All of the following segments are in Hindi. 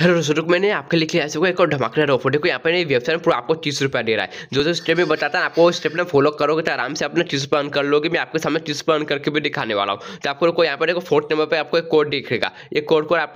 हेलो दोस्तों रुक मैंने आपके लिए ऐसे को एक और धमाकेदार ऑफर देखो यहाँ पर वेबसाइट में पूरा आपको तीस रुपया दे रहा है जो जो स्टेप में बताता है आपको स्टेप में फॉलो करोगे तो आराम से अपने तीस पर अर्न कर लोगे मैं आपके सामने तीस पर अर्न करके भी दिखाने वाला हूँ तो आपको यहाँ पर देखो फोर्थ नंबर पर आपको एक कोड दिखेगा ये कोड को आप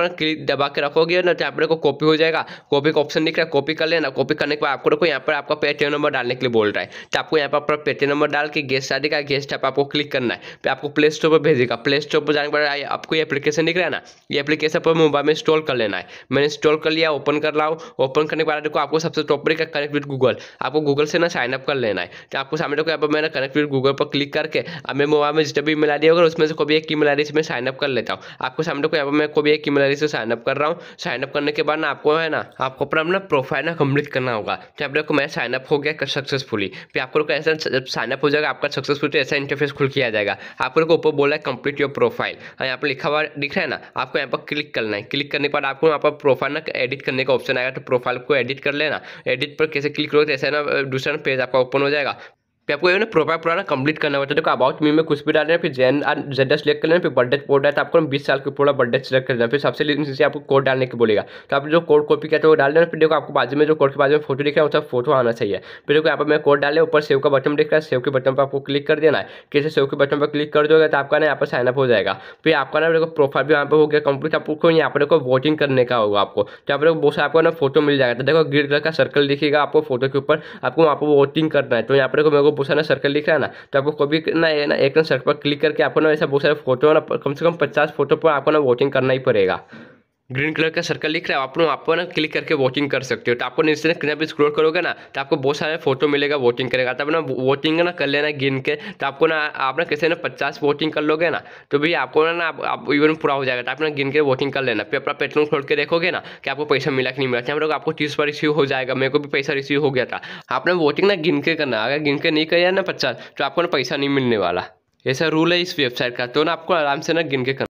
दबा के रखोगे ना तो आप को कॉपी हो जाएगा कॉपी का ऑप्शन दिख रहा है कॉपी कर लेना कॉपी करने के बाद आपको देखो यहाँ पर आपका पेटीएम नंबर डालने के लिए बोल रहा है तो आपको यहाँ पर अपना पेटीएम नंबर डाल के गेस्ट आ देगा गेस्ट आप आपको क्लिक करना है फिर आपको प्ले स्टोर पर भेजेगा प्ले स्टोर पर जाने के बाद आपको ये एप्लीकेशन दिख रहा है ना ये एप्लीकेशन पर मोबाइल में इंस्टॉल कर लेना है मैंने इंस्टॉल कर लिया ओपन कर लाओ ओपन करने के बाद देखो आपको सबसे टॉप पर क्या कनेक्ट विद गूगल आपको गूगल से ना साइनअप कर लेना है तो आपको सामने देखो यहाँ पर मैंने कनेक्ट विद गूगल पर क्लिक करके अब मैं मोबाइल में जितने भी मिला दिया होगा उसमें से कोई एक की मिला रही मैं साइनअप कर लेता हूँ आपको सामने देखो यहाँ पर मैं कोई एक की मिला से साइनअप कर रहा हूँ साइनअप करने के बाद ना आपको है ना आपको अपना अपना प्रोफाइल ना कम्प्लीट करना होगा तो आप देखो मैं साइनअप हो गया सक्सेसफुली फिर आपको ऐसा जब साइनअप हो जाएगा आपका सक्सेसफुल तो ऐसा इंटरफेस खुल किया जाएगा आपको देखो ऊपर बोला है कंप्लीट योर प्रोफाइल यहाँ पर लिखा हुआ दिख रहा है ना आपको यहाँ पर क्लिक करना है क्लिक करने के बाद आपको यहाँ पर प्रोफाइल ना एडिट करने का ऑप्शन आएगा तो प्रोफाइल को एडिट कर लेना एडिट पर कैसे क्लिक करोगे तो ऐसा ना दूसरा पेज आपका ओपन हो जाएगा फिर आपको ये प्रोफाइल पुराना कंप्लीट करना होता है देखो अबाउट मी में कुछ भी डालना है फिर जेन आर जेडा सेलेक्ट कर लेना फिर बर्थडे पोर्ट है तो आपको बीस साल के पूरा बर्थडे सेलेक्ट कर लेना फिर सबसे नीचे आपको कोड डालने के बोलेगा तो आप जो कोड कॉपी तो वो डाल देना फिर देखो आपको बाजू में जो कोड के बाद में फोटो दिख रहा है उसका फोटो आना चाहिए फिर देखो यहाँ पर मैं कोड डाले ऊपर सेव का बटन दिख रहा है सेव के बटन पर आपको क्लिक कर देना है कैसे सेव के बटन पर क्लिक कर दोगे तो आपका ना यहाँ पर साइनअप हो जाएगा फिर आपका ना देखो प्रोफाइल भी यहाँ पर हो गया कंप्लीट आपको यहाँ पर देखो वोटिंग करने का होगा आपको तो यहाँ पर बहुत सारा आपको ना फोटो मिल जाएगा तो देखो ग्रीन कलर का सर्कल दिखेगा आपको फोटो के ऊपर आपको वहाँ पर वोटिंग करना है तो यहाँ पर देखो मेरे को बहुत सारा सर्कल लिख रहा है ना तो आपको कभी ना ना ना एक सर्कल पर क्लिक करके आपको ना ऐसा बहुत सारे फोटो ना कम से कम पचास फोटो पर आपको ना वोटिंग करना ही पड़ेगा ग्रीन कलर का सर्कल लिख रहा है आप लोग आपको ना क्लिक करके वोटिंग कर सकते हो तो आपको नीचे ना भी स्क्रोल करोगे ना तो आपको बहुत सारे फोटो मिलेगा वोटिंग करेगा तब ना वोटिंग ना कर लेना गिन के तो आपको ना आप ना कैसे ना पचास वोटिंग कर लोगे ना तो भी आपको ना ना आप इवन पूरा हो जाएगा तो आप ना गिन के वोटिंग कर लेना फिर अपना पेट्रोल खोल के देखोगे ना कि आपको पैसा मिला कि नहीं मिला चाहे आपको तीस पर रिसीव हो जाएगा मेरे को भी पैसा रिसीव हो गया था आपने वोटिंग ना गिन के करना अगर गिन के नहीं करना ना पचास तो आपको ना पैसा नहीं मिलने वाला ऐसा रूल है इस वेबसाइट का तो ना आपको आराम से ना गिन के करना